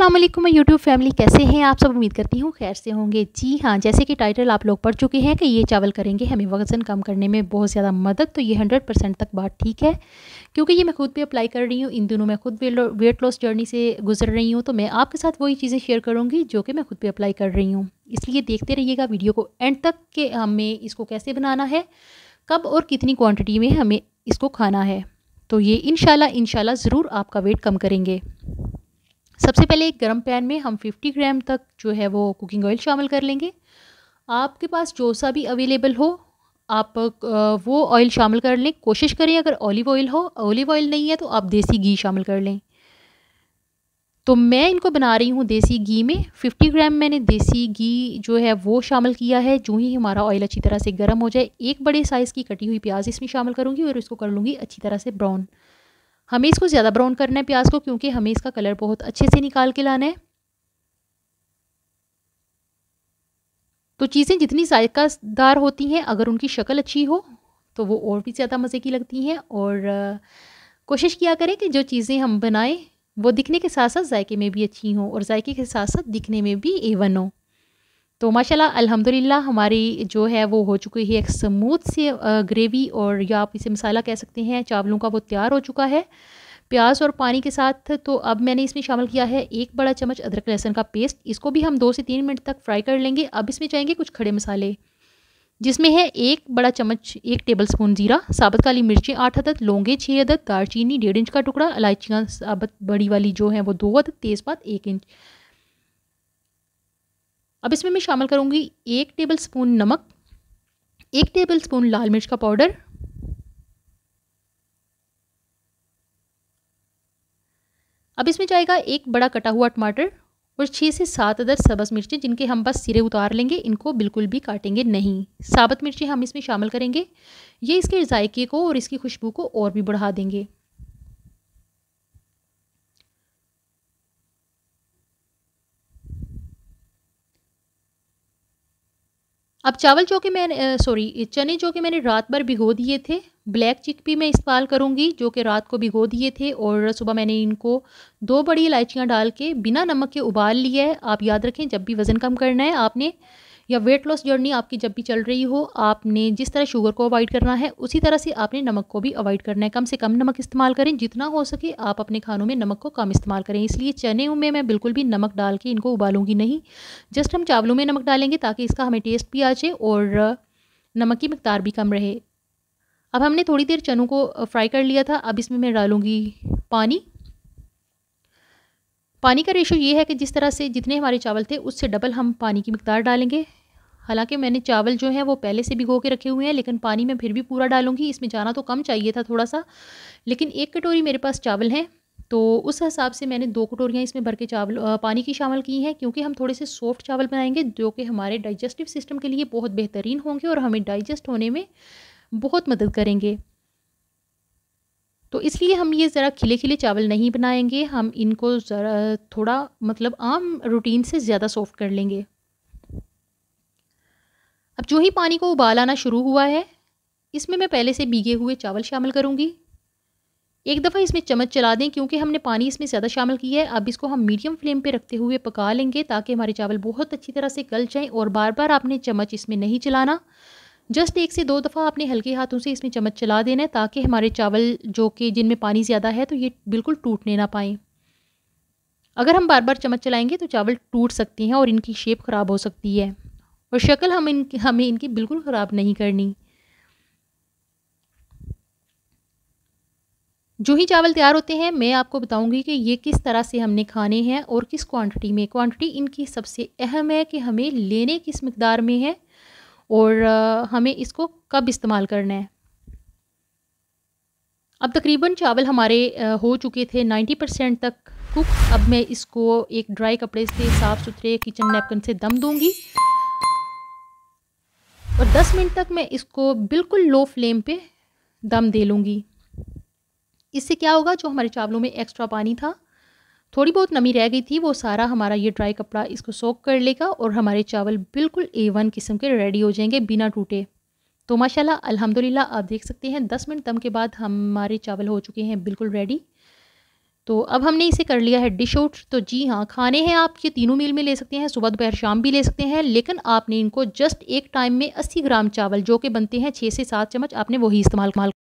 अस्सलाम वालेकुम मैं यूट्यूब फैमिली कैसे हैं आप सब उम्मीद करती हूँ खैर से होंगे जी हाँ जैसे कि टाइटल आप लोग पढ़ चुके हैं कि ये चावल करेंगे हमें वज़न कम करने में बहुत ज़्यादा मदद तो ये हंड्रेड परसेंट तक बात ठीक है क्योंकि ये मैं खुद भी अप्लाई कर रही हूँ इन दिनों मैं खुद वेट लॉस जर्नी से गुजर रही हूँ तो मैं आपके साथ वही चीज़ें शेयर करूँगी जो कि मैं खुद भी अप्लाई कर रही हूँ इसलिए देखते रहिएगा वीडियो को एंड तक कि हमें इसको कैसे बनाना है कब और कितनी क्वान्टिटी में हमें इसको खाना है तो ये इन शाला ज़रूर आपका वेट कम करेंगे सबसे पहले एक गर्म पैन में हम 50 ग्राम तक जो है वो कुकिंग ऑयल शामिल कर लेंगे आपके पास जो सा भी अवेलेबल हो आप वो ऑयल शामिल कर लें कोशिश करें अगर ऑलिव ऑयल हो ऑलिव ऑयल नहीं है तो आप देसी घी शामिल कर लें तो मैं इनको बना रही हूँ देसी घी में 50 ग्राम मैंने देसी घी जो है वो शामिल किया है जो ही हमारा ऑयल अच्छी तरह से गर्म हो जाए एक बड़े साइज़ की कटी हुई प्याज इसमें शामिल करूँगी और इसको कर लूँगी अच्छी तरह से ब्राउन हमें इसको ज़्यादा ब्राउन करना है प्याज को क्योंकि हमें इसका कलर बहुत अच्छे से निकाल के लाना है तो चीज़ें जितनी जायकादार होती हैं अगर उनकी शक्ल अच्छी हो तो वो और भी ज़्यादा मज़े की लगती हैं और कोशिश किया करें कि जो चीज़ें हम बनाएं वो दिखने के साथ साथ जायके में भी अच्छी हों और जायके के साथ साथ दिखने में भी एवन हो तो माशाल्लाह अल्हम्दुलिल्लाह हमारी जो है वो हो चुकी है एक स्मूथ सी ग्रेवी और या आप इसे मसाला कह सकते हैं चावलों का वो तैयार हो चुका है प्याज और पानी के साथ तो अब मैंने इसमें शामिल किया है एक बड़ा चम्मच अदरक लहसुन का पेस्ट इसको भी हम दो से तीन मिनट तक फ्राई कर लेंगे अब इसमें चाहेंगे कुछ खड़े मसाले जिसमें है एक बड़ा चम्मच एक टेबल स्पून जीरा साबुत काली मिर्चें आठ अदद लौंगे छः अदद दारचीनी डेढ़ इंच का टुकड़ा इलायचियाँ साबुत बड़ी वाली जो है वो दो अदद तेज़पात एक इंच अब इसमें मैं शामिल करूँगी एक टेबल स्पून नमक एक टेबल स्पून लाल मिर्च का पाउडर अब इसमें जाएगा एक बड़ा कटा हुआ टमाटर और छः से सात अदर सब्ज़ मिर्चें जिनके हम बस सिरे उतार लेंगे इनको बिल्कुल भी काटेंगे नहीं साबत मिर्चें हम इसमें शामिल करेंगे ये इसके जायके को और इसकी खुशबू को और भी बढ़ा देंगे अब चावल जो कि मैंने सॉरी चने जो कि मैंने रात भर भिगो दिए थे ब्लैक चिक भी मैं इस्तेमाल करूँगी जो कि रात को भिगो दिए थे और सुबह मैंने इनको दो बड़ी इलायचियाँ डाल के बिना नमक के उबाल लिया है आप याद रखें जब भी वज़न कम करना है आपने या वेट लॉस जर्नी आपकी जब भी चल रही हो आपने जिस तरह शुगर को अवॉइड करना है उसी तरह से आपने नमक को भी अवॉइड करना है कम से कम नमक इस्तेमाल करें जितना हो सके आप अपने खानों में नमक को कम इस्तेमाल करें इसलिए चने में मैं बिल्कुल भी नमक डाल के इनको उबालूंगी नहीं जस्ट हम चावलों में नमक डालेंगे ताकि इसका हमें टेस्ट भी आ जाए और नमक की मकदार भी कम रहे अब हमने थोड़ी देर चनों को फ्राई कर लिया था अब इसमें मैं डालूँगी पानी पानी का रेशो ये है कि जिस तरह से जितने हमारे चावल थे उससे डबल हम पानी की मकदार डालेंगे हालांकि मैंने चावल जो है वो पहले से भिगो के रखे हुए हैं लेकिन पानी में फिर भी पूरा डालूंगी इसमें जाना तो कम चाहिए था थोड़ा सा लेकिन एक कटोरी मेरे पास चावल हैं तो उस हिसाब से मैंने दो कटोरियाँ इसमें भर के चावल पानी की शामिल की हैं क्योंकि हम थोड़े से सॉफ्ट चावल बनाएंगे जो कि हमारे डाइजेस्टिव सिस्टम के लिए बहुत बेहतरीन होंगे और हमें डाइजेस्ट होने में बहुत मदद करेंगे तो इसलिए हम ये ज़रा खिले खिले चावल नहीं बनाएंगे हम इनको ज़रा थोड़ा मतलब आम रूटीन से ज़्यादा सॉफ्ट कर लेंगे अब जो ही पानी को उबाल आना शुरू हुआ है इसमें मैं पहले से भीगे हुए चावल शामिल करूँगी एक दफ़ा इसमें चम्मच चला दें क्योंकि हमने पानी इसमें ज़्यादा शामिल किया है अब इसको हम मीडियम फ्लेम पे रखते हुए पका लेंगे ताकि हमारे चावल बहुत अच्छी तरह से गल जाएं और बार बार आपने चम्मच इसमें नहीं चलाना जस्ट एक से दो दफ़ा आपने हल्के हाथों से इसमें चम्मच चला देना है ताकि हमारे चावल जो कि जिनमें पानी ज़्यादा है तो ये बिल्कुल टूटने ना पाएँ अगर हम बार बार चम्मच चलाएँगे तो चावल टूट सकते हैं और इनकी शेप ख़राब हो सकती है और शक्ल हम इनकी हमें इनकी बिल्कुल ख़राब नहीं करनी जो ही चावल तैयार होते हैं मैं आपको बताऊंगी कि ये किस तरह से हमने खाने हैं और किस क्वांटिटी में क्वांटिटी इनकी सबसे अहम है कि हमें लेने किस मकदार में है और हमें इसको कब इस्तेमाल करना है अब तकरीबन चावल हमारे हो चुके थे 90 परसेंट तक कुक अब मैं इसको एक ड्राई कपड़े से साफ़ सुथरे किचन नैपकिन से दम दूंगी और 10 मिनट तक मैं इसको बिल्कुल लो फ्लेम पे दम दे लूँगी इससे क्या होगा जो हमारे चावलों में एक्स्ट्रा पानी था थोड़ी बहुत नमी रह गई थी वो सारा हमारा ये ड्राई कपड़ा इसको सोख कर लेगा और हमारे चावल बिल्कुल ए वन किस्म के रेडी हो जाएंगे बिना टूटे तो माशाल्लाह अल्हम्दुलिल्लाह आप देख सकते हैं 10 मिनट दम के बाद हमारे चावल हो चुके हैं बिल्कुल रेडी तो अब हमने इसे कर लिया है डिश आउट तो जी हाँ खाने हैं आप ये तीनों मील में ले सकते हैं सुबह दोपहर शाम भी ले सकते हैं लेकिन आपने इनको जस्ट एक टाइम में 80 ग्राम चावल जो कि बनते हैं छः से सात चम्मच आपने वही इस्तेमाल